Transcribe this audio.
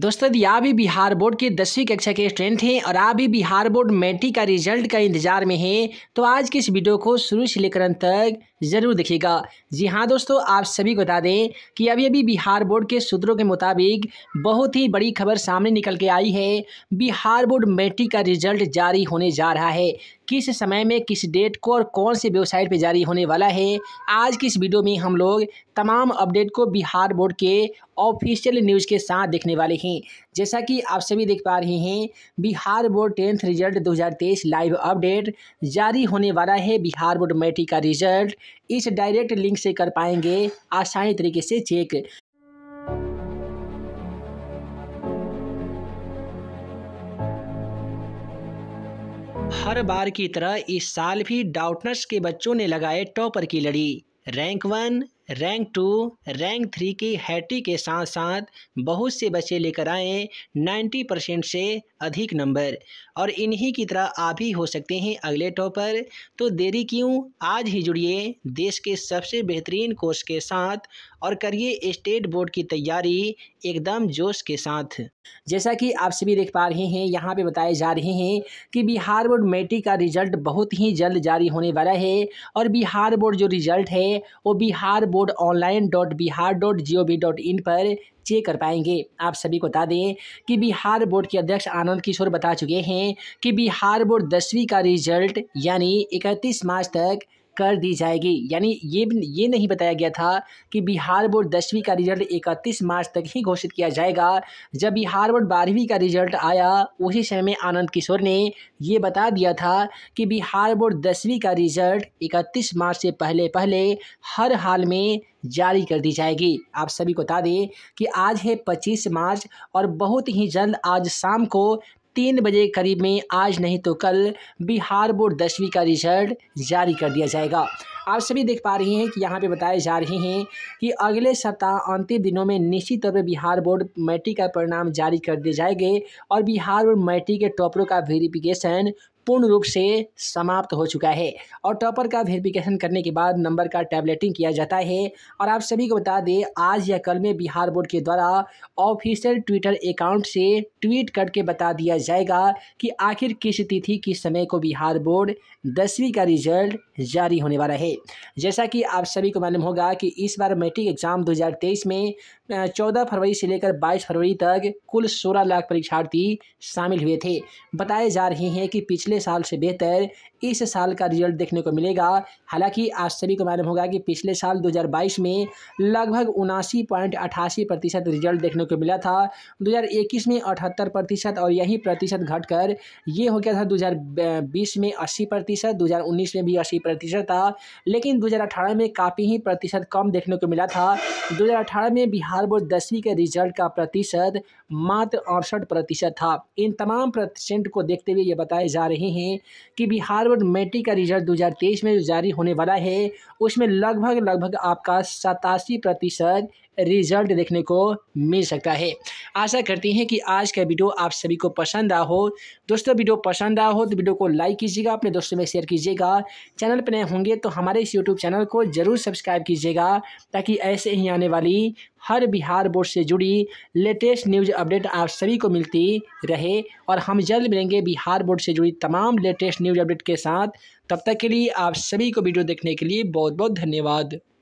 दोस्तों यदि आप भी बिहार बोर्ड के दसवीं कक्षा के स्टूडेंट हैं और आप भी बिहार बोर्ड मैट्रिक का रिजल्ट का इंतजार में हैं तो आज की इस वीडियो को शुरू से लेकर अंत तक जरूर देखिएगा जी हाँ दोस्तों आप सभी को बता दें कि अभी अभी बिहार बोर्ड के सूत्रों के मुताबिक बहुत ही बड़ी खबर सामने निकल के आई है बिहार बोर्ड मैट्रिक का रिजल्ट जारी होने जा रहा है किस समय में किस डेट को और कौन से वेबसाइट पे जारी होने वाला है आज की इस वीडियो में हम लोग तमाम अपडेट को बिहार बोर्ड के ऑफिशियल न्यूज़ के साथ देखने वाले हैं जैसा कि आप सभी देख पा रहे हैं Bihar board tenth result 2023 live update जारी होने वाला है बिहार बोर्ड मैट्रिक का रिजल्ट इस डायरेक्ट लिंक से कर पाएंगे आसानी तरीके से चेक हर बार की तरह इस साल भी डाउटनर्स के बच्चों ने लगाए टॉपर की लड़ी rank one rank two rank three की हैटी के साथ साथ बहुत से बच्चे लेकर आए 90 परसेंट से अधिक नंबर और इन्हीं की तरह आप ही हो सकते हैं अगले टॉपर तो देरी क्यों आज ही जुड़िए देश के सबसे बेहतरीन कोर्स के साथ और करिए स्टेट बोर्ड की तैयारी एकदम जोश के साथ जैसा कि आप सभी देख पा रहे हैं यहाँ पे बताए जा रहे हैं कि बिहार बोर्ड मेट्रिक का रिजल्ट बहुत ही जल्द जारी होने वाला है और बिहार बोर्ड जो रिजल्ट है वो Bihar board online dot Bihar dot G O V dot in पर चेक कर पाएंगे आप सभी को बता दें कि बिहार बोर्ड के अध्यक्ष आनंद किशोर बता चुके हैं कि बिहार बोर्ड दसवीं का रिजल्ट यानी इकतीस मार्च तक कर दी जाएगी यानी ये ये नहीं बताया गया था कि बिहार बोर्ड दसवीं का रिजल्ट इकतीस मार्च तक ही घोषित किया जाएगा जब बिहार बोर्ड बारहवीं का रिजल्ट आया उसी समय में आनंद किशोर ने ये बता दिया था कि बिहार बोर्ड दसवीं का रिजल्ट इकतीस मार्च से पहले पहले हर हाल में जारी कर दी जाएगी आप सभी को बता दें कि आज है 25 मार्च और बहुत ही जल्द आज शाम को तीन बजे करीब में आज नहीं तो कल बिहार बोर्ड दसवीं का रिजल्ट जारी कर दिया जाएगा आप सभी देख पा रहे हैं कि यहाँ पे बताए जा रहे हैं कि अगले सप्ताह अंतिम दिनों में निश्चित तौर पर बिहार बोर्ड मैट्रिक का परिणाम जारी कर दिए जाएंगे और बिहार बोर्ड मैट्रिक के टॉपरों का वेरिफिकेशन पूर्ण रूप से समाप्त हो चुका है और टॉपर का वेरिफिकेशन करने के बाद नंबर का टैबलेटिंग किया जाता है और आप सभी को बता दें आज या कल में बिहार बोर्ड के द्वारा ऑफिशियल ट्विटर अकाउंट से ट्वीट करके बता दिया जाएगा कि आखिर किस तिथि किस समय को बिहार बोर्ड दसवीं का रिजल्ट जारी होने वाला है जैसा कि आप सभी को मालूम होगा कि इस बार मैट्रिक एग्ज़ाम दो में चौदह फरवरी से लेकर बाईस फरवरी तक कुल सोलह लाख परीक्षार्थी शामिल हुए थे बताए जा रहे हैं कि पिछले साल से बेहतर इस साल का रिजल्ट देखने को मिलेगा हालांकि आज सभी को मालूम होगा कि पिछले साल 2022 में लगभग उनासी पॉइंट अठासी प्रतिशत रिजल्ट देखने को मिला था 2021 में अठहत्तर प्रतिशत और यही प्रतिशत घटकर ये हो गया था 2020 में 80 प्रतिशत दो में भी 80 प्रतिशत था लेकिन 2018 में काफ़ी ही प्रतिशत कम देखने को मिला था दो में बिहार हर वर्ष दसवीं के रिजल्ट का प्रतिशत मात्र अड़सठ प्रतिशत था इन तमाम प्रतिशत को देखते हुए ये बताए जा रहे हैं कि बिहार बोर्ड मैट्रिक का रिजल्ट 2023 में जारी होने वाला है उसमें लगभग लगभग आपका सतासी प्रतिशत रिजल्ट देखने को मिल सकता है आशा करती हैं कि आज का वीडियो आप सभी को पसंद आ हो दोस्तों वीडियो पसंद आ हो तो वीडियो को लाइक कीजिएगा अपने दोस्तों में शेयर कीजिएगा चैनल पर नए होंगे तो हमारे इस यूट्यूब चैनल को ज़रूर सब्सक्राइब कीजिएगा ताकि ऐसे ही आने वाली हर बिहार बोर्ड से जुड़ी लेटेस्ट न्यूज अपडेट आप सभी को मिलती रहे और हम जल्द मिलेंगे बिहार बोर्ड से जुड़ी तमाम लेटेस्ट न्यूज अपडेट के साथ तब तक के लिए आप सभी को वीडियो देखने के लिए बहुत बहुत धन्यवाद